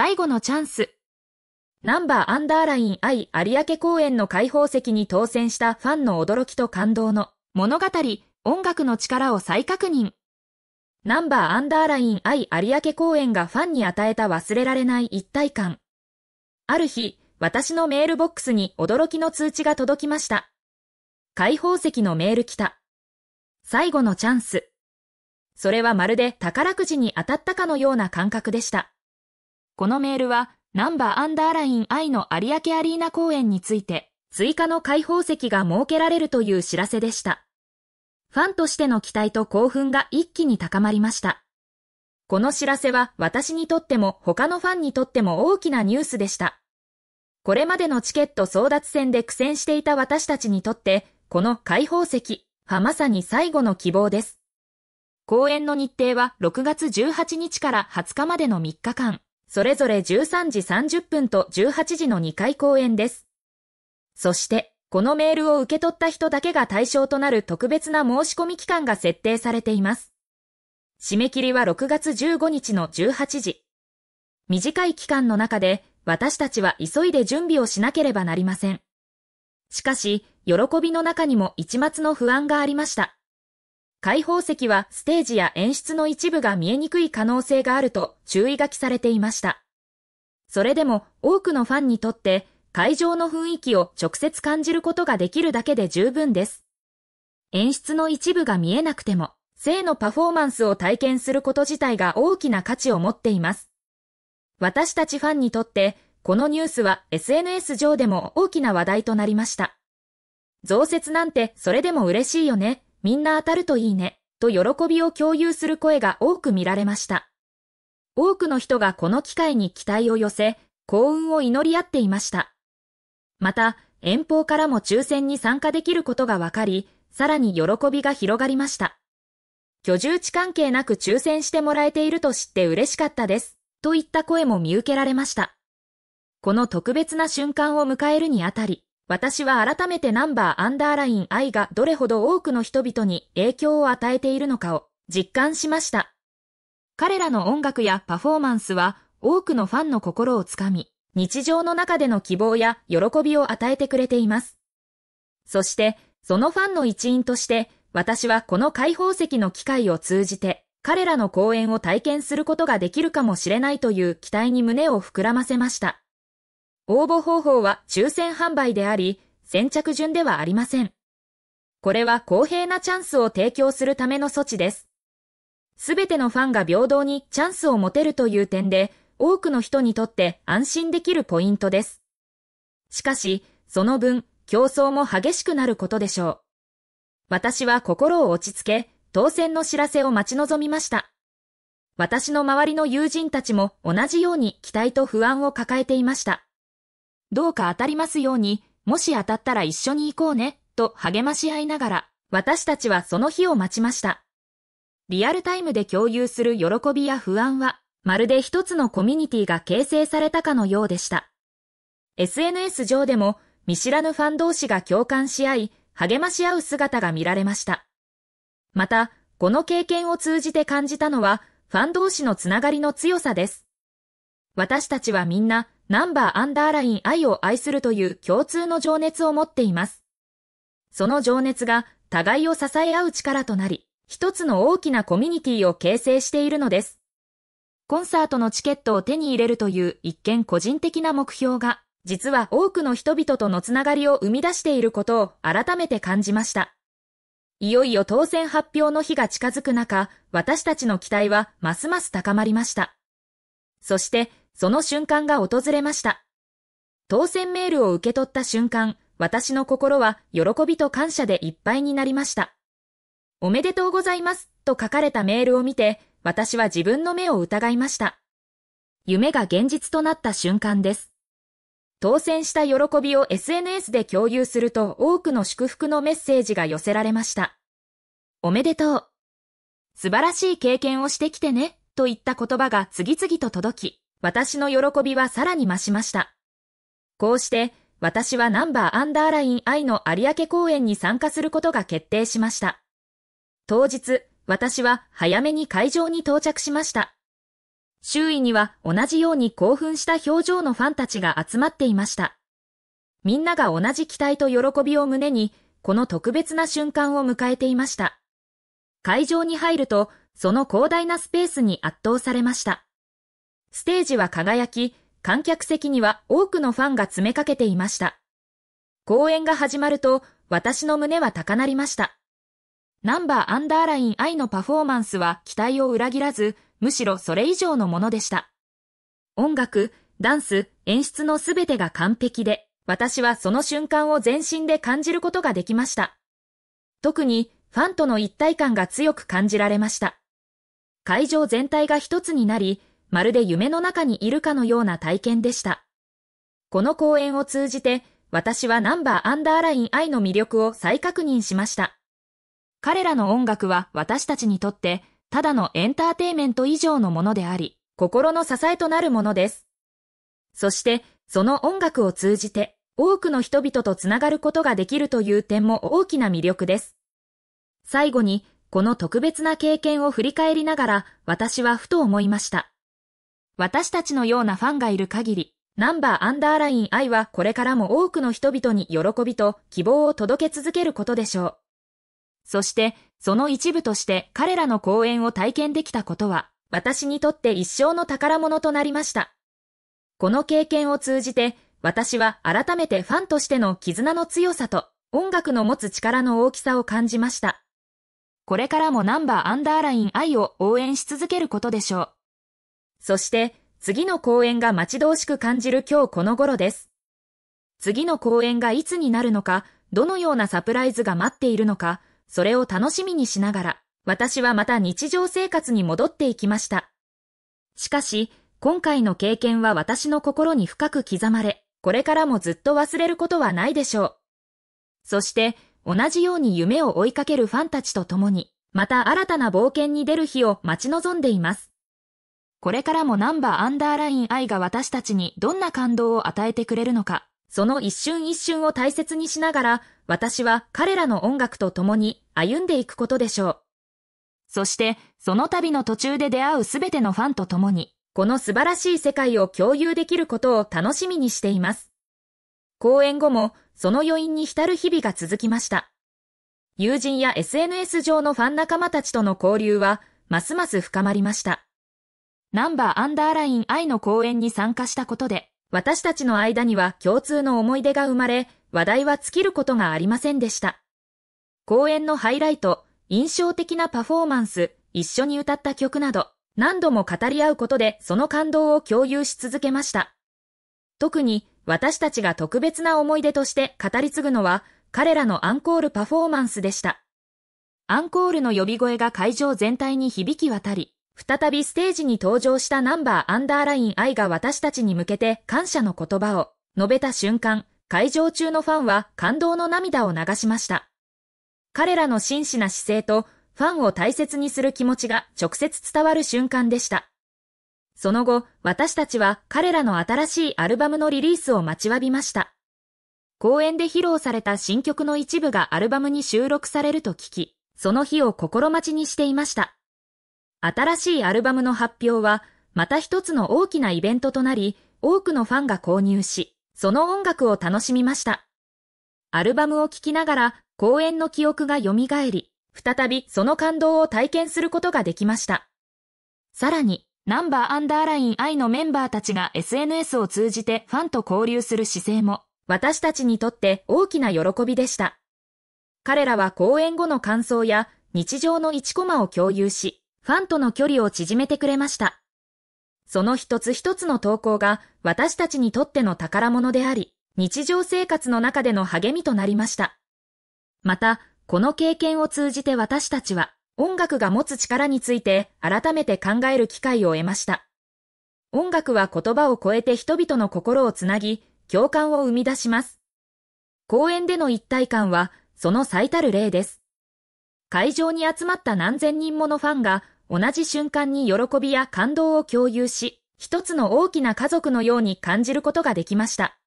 最後のチャンス。ナンバーアンダーライン I 有明公園の開放席に当選したファンの驚きと感動の物語、音楽の力を再確認。ナンバーアンダーライン I 有明公園がファンに与えた忘れられない一体感。ある日、私のメールボックスに驚きの通知が届きました。開放席のメール来た。最後のチャンス。それはまるで宝くじに当たったかのような感覚でした。このメールは、ナンバーアンダーライン I の有明アリーナ公演について、追加の開放席が設けられるという知らせでした。ファンとしての期待と興奮が一気に高まりました。この知らせは私にとっても他のファンにとっても大きなニュースでした。これまでのチケット争奪戦で苦戦していた私たちにとって、この開放席はまさに最後の希望です。公演の日程は6月18日から20日までの3日間。それぞれ13時30分と18時の2回公演です。そして、このメールを受け取った人だけが対象となる特別な申し込み期間が設定されています。締め切りは6月15日の18時。短い期間の中で私たちは急いで準備をしなければなりません。しかし、喜びの中にも一末の不安がありました。解放席はステージや演出の一部が見えにくい可能性があると注意書きされていました。それでも多くのファンにとって会場の雰囲気を直接感じることができるだけで十分です。演出の一部が見えなくても、性のパフォーマンスを体験すること自体が大きな価値を持っています。私たちファンにとって、このニュースは SNS 上でも大きな話題となりました。増設なんてそれでも嬉しいよね。みんな当たるといいね、と喜びを共有する声が多く見られました。多くの人がこの機会に期待を寄せ、幸運を祈り合っていました。また、遠方からも抽選に参加できることが分かり、さらに喜びが広がりました。居住地関係なく抽選してもらえていると知って嬉しかったです、といった声も見受けられました。この特別な瞬間を迎えるにあたり、私は改めてナンバーアンダーライン I がどれほど多くの人々に影響を与えているのかを実感しました。彼らの音楽やパフォーマンスは多くのファンの心をつかみ、日常の中での希望や喜びを与えてくれています。そして、そのファンの一員として、私はこの解放石の機会を通じて、彼らの講演を体験することができるかもしれないという期待に胸を膨らませました。応募方法は抽選販売であり、先着順ではありません。これは公平なチャンスを提供するための措置です。すべてのファンが平等にチャンスを持てるという点で、多くの人にとって安心できるポイントです。しかし、その分、競争も激しくなることでしょう。私は心を落ち着け、当選の知らせを待ち望みました。私の周りの友人たちも同じように期待と不安を抱えていました。どうか当たりますように、もし当たったら一緒に行こうね、と励まし合いながら、私たちはその日を待ちました。リアルタイムで共有する喜びや不安は、まるで一つのコミュニティが形成されたかのようでした。SNS 上でも、見知らぬファン同士が共感し合い、励まし合う姿が見られました。また、この経験を通じて感じたのは、ファン同士のつながりの強さです。私たちはみんな、ナンバーアンダーライン愛を愛するという共通の情熱を持っています。その情熱が互いを支え合う力となり、一つの大きなコミュニティを形成しているのです。コンサートのチケットを手に入れるという一見個人的な目標が、実は多くの人々とのつながりを生み出していることを改めて感じました。いよいよ当選発表の日が近づく中、私たちの期待はますます高まりました。そして、その瞬間が訪れました。当選メールを受け取った瞬間、私の心は喜びと感謝でいっぱいになりました。おめでとうございますと書かれたメールを見て、私は自分の目を疑いました。夢が現実となった瞬間です。当選した喜びを SNS で共有すると多くの祝福のメッセージが寄せられました。おめでとう。素晴らしい経験をしてきてね、といった言葉が次々と届き、私の喜びはさらに増しました。こうして、私はナンバーアンダーライン愛の有明公演に参加することが決定しました。当日、私は早めに会場に到着しました。周囲には同じように興奮した表情のファンたちが集まっていました。みんなが同じ期待と喜びを胸に、この特別な瞬間を迎えていました。会場に入ると、その広大なスペースに圧倒されました。ステージは輝き、観客席には多くのファンが詰めかけていました。公演が始まると、私の胸は高鳴りました。ナンバーアンダーライン I のパフォーマンスは期待を裏切らず、むしろそれ以上のものでした。音楽、ダンス、演出のすべてが完璧で、私はその瞬間を全身で感じることができました。特に、ファンとの一体感が強く感じられました。会場全体が一つになり、まるで夢の中にいるかのような体験でした。この講演を通じて、私はナンバーアンダーライン I の魅力を再確認しました。彼らの音楽は私たちにとって、ただのエンターテイメント以上のものであり、心の支えとなるものです。そして、その音楽を通じて、多くの人々とつながることができるという点も大きな魅力です。最後に、この特別な経験を振り返りながら、私はふと思いました。私たちのようなファンがいる限り、ナンバーアンダーライン愛はこれからも多くの人々に喜びと希望を届け続けることでしょう。そして、その一部として彼らの講演を体験できたことは、私にとって一生の宝物となりました。この経験を通じて、私は改めてファンとしての絆の強さと音楽の持つ力の大きさを感じました。これからもナンバーアンダーライン愛を応援し続けることでしょう。そして次の公演が待ち遠しく感じる今日この頃です。次の公演がいつになるのか、どのようなサプライズが待っているのか、それを楽しみにしながら、私はまた日常生活に戻っていきました。しかし、今回の経験は私の心に深く刻まれ、これからもずっと忘れることはないでしょう。そして、同じように夢を追いかけるファンたちと共に、また新たな冒険に出る日を待ち望んでいます。これからもナンバーアンダーライン愛が私たちにどんな感動を与えてくれるのか、その一瞬一瞬を大切にしながら、私は彼らの音楽と共に歩んでいくことでしょう。そして、その旅の途中で出会うすべてのファンと共に、この素晴らしい世界を共有できることを楽しみにしています。公演後も、その余韻に浸る日々が続きました。友人や SNS 上のファン仲間たちとの交流は、ますます深まりました。ナンバーアンダーライン愛の公演に参加したことで、私たちの間には共通の思い出が生まれ、話題は尽きることがありませんでした。公演のハイライト、印象的なパフォーマンス、一緒に歌った曲など、何度も語り合うことでその感動を共有し続けました。特に私たちが特別な思い出として語り継ぐのは、彼らのアンコールパフォーマンスでした。アンコールの呼び声が会場全体に響き渡り、再びステージに登場したナンバーアンダーライン愛が私たちに向けて感謝の言葉を述べた瞬間、会場中のファンは感動の涙を流しました。彼らの真摯な姿勢とファンを大切にする気持ちが直接伝わる瞬間でした。その後、私たちは彼らの新しいアルバムのリリースを待ちわびました。公演で披露された新曲の一部がアルバムに収録されると聞き、その日を心待ちにしていました。新しいアルバムの発表は、また一つの大きなイベントとなり、多くのファンが購入し、その音楽を楽しみました。アルバムを聴きながら、公演の記憶が蘇り、再びその感動を体験することができました。さらに、ナンバーアンダーライン I のメンバーたちが SNS を通じてファンと交流する姿勢も、私たちにとって大きな喜びでした。彼らは公演後の感想や日常の1コマを共有し、ファンとの距離を縮めてくれました。その一つ一つの投稿が私たちにとっての宝物であり、日常生活の中での励みとなりました。また、この経験を通じて私たちは音楽が持つ力について改めて考える機会を得ました。音楽は言葉を超えて人々の心をつなぎ、共感を生み出します。公演での一体感はその最たる例です。会場に集まった何千人ものファンが同じ瞬間に喜びや感動を共有し、一つの大きな家族のように感じることができました。